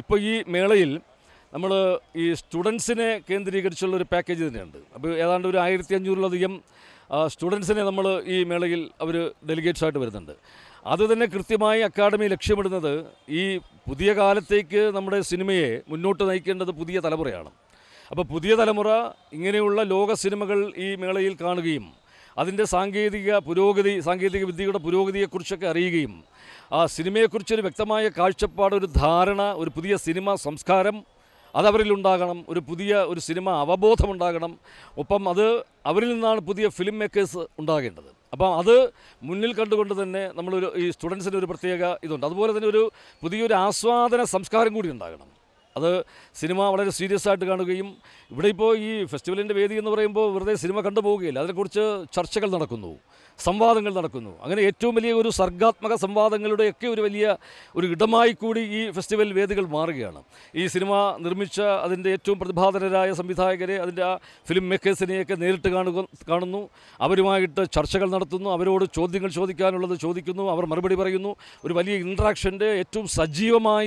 ഇപ്പോൾ ഈ മേളയിൽ നമ്മൾ ഈ സ്റ്റുഡൻസിനെ കേന്ദ്രീകരിച്ചുള്ള ഒരു പാക്കേജ് തന്നെയുണ്ട് അപ്പോൾ ഏതാണ്ട് ഒരു ആയിരത്തി അഞ്ഞൂറിലധികം സ്റ്റുഡൻസിനെ നമ്മൾ ഈ മേളയിൽ അവർ ആയിട്ട് വരുന്നുണ്ട് അത് തന്നെ കൃത്യമായി അക്കാഡമി ലക്ഷ്യമിടുന്നത് ഈ പുതിയ കാലത്തേക്ക് നമ്മുടെ സിനിമയെ മുന്നോട്ട് നയിക്കേണ്ടത് പുതിയ തലമുറയാണ് അപ്പോൾ പുതിയ തലമുറ ഇങ്ങനെയുള്ള ലോക സിനിമകൾ ഈ മേളയിൽ കാണുകയും അതിൻ്റെ സാങ്കേതിക പുരോഗതി സാങ്കേതിക വിദ്യയുടെ പുരോഗതിയെക്കുറിച്ചൊക്കെ അറിയുകയും ആ സിനിമയെക്കുറിച്ചൊരു വ്യക്തമായ കാഴ്ചപ്പാട് ഒരു ധാരണ ഒരു പുതിയ സിനിമ സംസ്കാരം ഉണ്ടാകണം ഒരു പുതിയ ഒരു സിനിമ അവബോധമുണ്ടാകണം ഒപ്പം അത് അവരിൽ നിന്നാണ് പുതിയ ഫിലിം മേക്കേഴ്സ് ഉണ്ടാകേണ്ടത് അപ്പം അത് മുന്നിൽ കണ്ടുകൊണ്ട് തന്നെ നമ്മളൊരു ഈ സ്റ്റുഡൻസിന് ഒരു പ്രത്യേക ഇതുണ്ട് അതുപോലെ തന്നെ ഒരു പുതിയൊരു ആസ്വാദന സംസ്കാരം കൂടി ഉണ്ടാകണം അത് സിനിമ വളരെ സീരിയസ് ആയിട്ട് കാണുകയും ഇവിടെ ഇപ്പോൾ ഈ ഫെസ്റ്റിവലിൻ്റെ വേദി എന്ന് പറയുമ്പോൾ വെറുതെ സിനിമ കണ്ടു പോവുകയില്ല അതിനെക്കുറിച്ച് ചർച്ചകൾ നടക്കുന്നു സംവാദങ്ങൾ നടക്കുന്നു അങ്ങനെ ഏറ്റവും വലിയ ഒരു സർഗാത്മക സംവാദങ്ങളുടെയൊക്കെ ഒരു വലിയ ഒരു ഇടമായി കൂടി ഈ ഫെസ്റ്റിവൽ വേദികൾ മാറുകയാണ് ഈ സിനിമ നിർമ്മിച്ച അതിൻ്റെ ഏറ്റവും പ്രതിഭാതരായ സംവിധായകരെ അതിൻ്റെ ആ ഫിലിം മേക്കേഴ്സിനെയൊക്കെ നേരിട്ട് കാണുക കാണുന്നു അവരുമായിട്ട് ചർച്ചകൾ നടത്തുന്നു അവരോട് ചോദ്യങ്ങൾ ചോദിക്കാനുള്ളത് ചോദിക്കുന്നു അവർ മറുപടി പറയുന്നു ഒരു വലിയ ഇൻട്രാക്ഷൻ്റെ ഏറ്റവും സജീവമായ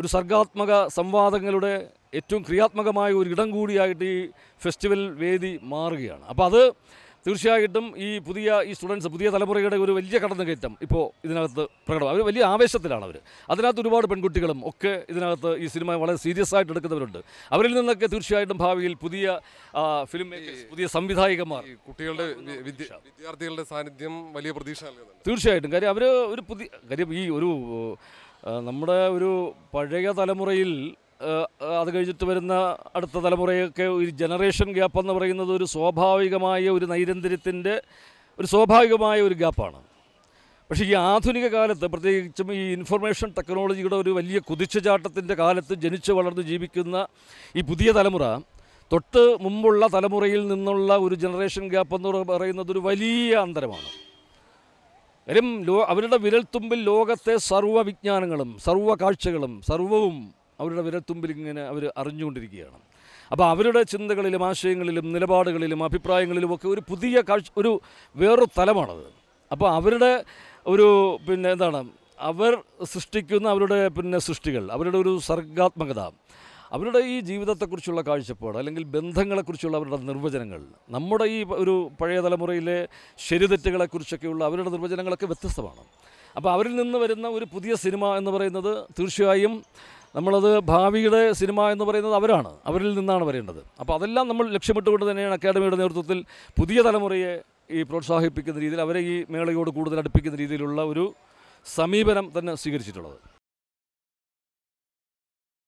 ഒരു സർഗാത്മക സംവാദം തീവ്രവാദങ്ങളുടെ ഏറ്റവും ക്രിയാത്മകമായ ഒരു ഇടം കൂടിയായിട്ട് ഈ ഫെസ്റ്റിവൽ വേദി മാറുകയാണ് അപ്പോൾ അത് തീർച്ചയായിട്ടും ഈ പുതിയ ഈ സ്റ്റുഡൻസ് പുതിയ തലമുറയുടെ ഒരു വലിയ കടന്നുകയറ്റം ഇപ്പോൾ ഇതിനകത്ത് പ്രകടം അവർ വലിയ ആവേശത്തിലാണ് അവർ അതിനകത്ത് ഒരുപാട് പെൺകുട്ടികളും ഒക്കെ ഇതിനകത്ത് ഈ സിനിമ വളരെ സീരിയസ് ആയിട്ട് എടുക്കുന്നവരുണ്ട് അവരിൽ നിന്നൊക്കെ തീർച്ചയായിട്ടും ഭാവിയിൽ പുതിയ ഫിലിം മേക്കേഴ്സ് പുതിയ സംവിധായകന്മാർ കുട്ടികളുടെ വിദ്യാർത്ഥികളുടെ സാന്നിധ്യം വലിയ പ്രതീക്ഷ തീർച്ചയായിട്ടും കാര്യം അവർ ഒരു പുതിയ കാര്യം ഈ ഒരു നമ്മുടെ ഒരു പഴയ തലമുറയിൽ അത് കഴിഞ്ഞിട്ട് വരുന്ന അടുത്ത തലമുറയൊക്കെ ഒരു ജനറേഷൻ ഗ്യാപ്പ് എന്ന് പറയുന്നത് ഒരു സ്വാഭാവികമായ ഒരു നൈരന്തര്യത്തിൻ്റെ ഒരു സ്വാഭാവികമായ ഒരു ഗ്യാപ്പാണ് പക്ഷേ ഈ ആധുനിക കാലത്ത് പ്രത്യേകിച്ചും ഈ ഇൻഫർമേഷൻ ടെക്നോളജിയുടെ ഒരു വലിയ കുതിച്ചുചാട്ടത്തിൻ്റെ കാലത്ത് ജനിച്ച് വളർന്ന് ജീവിക്കുന്ന ഈ പുതിയ തലമുറ തൊട്ട് മുമ്പുള്ള തലമുറയിൽ നിന്നുള്ള ഒരു ജനറേഷൻ ഗ്യാപ്പ് എന്ന് പറയുന്നത് ഒരു വലിയ അന്തരമാണ് കാര്യം ലോ അവരുടെ വിരൽത്തുമ്പിൽ ലോകത്തെ സർവ്വ വിജ്ഞാനങ്ങളും സർവ്വ കാഴ്ചകളും സർവവും അവരുടെ വിരൽത്തുമ്പിൽ ഇങ്ങനെ അവർ അറിഞ്ഞുകൊണ്ടിരിക്കുകയാണ് അപ്പോൾ അവരുടെ ചിന്തകളിലും ആശയങ്ങളിലും നിലപാടുകളിലും അഭിപ്രായങ്ങളിലും ഒക്കെ ഒരു പുതിയ കാഴ്ച ഒരു വേറൊരു തലമാണത് അപ്പോൾ അവരുടെ ഒരു പിന്നെ എന്താണ് അവർ സൃഷ്ടിക്കുന്ന അവരുടെ പിന്നെ സൃഷ്ടികൾ അവരുടെ ഒരു സർഗാത്മകത അവരുടെ ഈ ജീവിതത്തെക്കുറിച്ചുള്ള കാഴ്ചപ്പാട് അല്ലെങ്കിൽ ബന്ധങ്ങളെക്കുറിച്ചുള്ള അവരുടെ നിർവചനങ്ങൾ നമ്മുടെ ഈ ഒരു പഴയ തലമുറയിലെ ശരിതെറ്റുകളെക്കുറിച്ചൊക്കെയുള്ള അവരുടെ നിർവചനങ്ങളൊക്കെ വ്യത്യസ്തമാണ് അപ്പോൾ അവരിൽ നിന്ന് വരുന്ന ഒരു പുതിയ സിനിമ എന്ന് പറയുന്നത് തീർച്ചയായും നമ്മളത് ഭാവിയുടെ സിനിമ എന്ന് പറയുന്നത് അവരാണ് അവരിൽ നിന്നാണ് വരേണ്ടത് അപ്പോൾ അതെല്ലാം നമ്മൾ ലക്ഷ്യമിട്ടുകൊണ്ട് തന്നെയാണ് അക്കാദമിയുടെ നേതൃത്വത്തിൽ പുതിയ തലമുറയെ ഈ പ്രോത്സാഹിപ്പിക്കുന്ന രീതിയിൽ അവരെ ഈ മേളയോട് കൂടുതൽ അടുപ്പിക്കുന്ന രീതിയിലുള്ള ഒരു സമീപനം തന്നെ സ്വീകരിച്ചിട്ടുള്ളത്